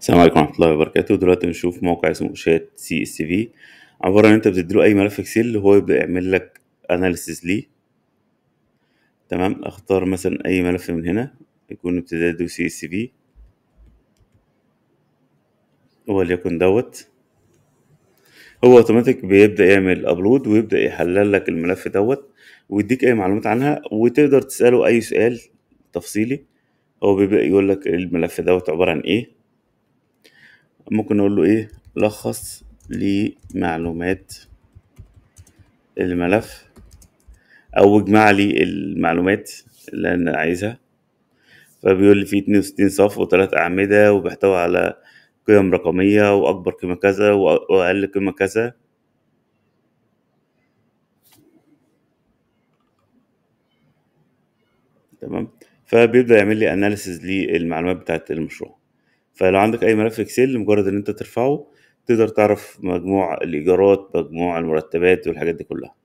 السلام عليكم ورحمه الله وبركاته دلوقتي بنشوف موقع اسمه شات سي اس في عباره ان انت بتديله اي ملف اكسل هو يبدا يعمل لك اناليسيس ليه تمام اختار مثلا اي ملف من هنا يكون ابتداده سي اس في وليكن دوت هو اوتوماتيك بيبدا يعمل ابلود ويبدا يحلل لك الملف دوت ويديك اي معلومات عنها وتقدر تساله اي سؤال تفصيلي هو بيبدا يقول لك الملف دوت عباره عن ايه ممكن نقول له ايه لخص لي معلومات الملف او اجمع لي المعلومات اللي انا عايزها فبيقول لي فيه 62 صف وثلاث اعمده وبيحتوي على قيم رقميه واكبر قيمه كذا واقل قيمه كذا تمام فبيبدا يعمل لي اناليسز للمعلومات بتاعه المشروع فلو عندك اي ملف اكسل مجرد ان انت ترفعه تقدر تعرف مجموع الايجارات مجموع المرتبات والحاجات دي كلها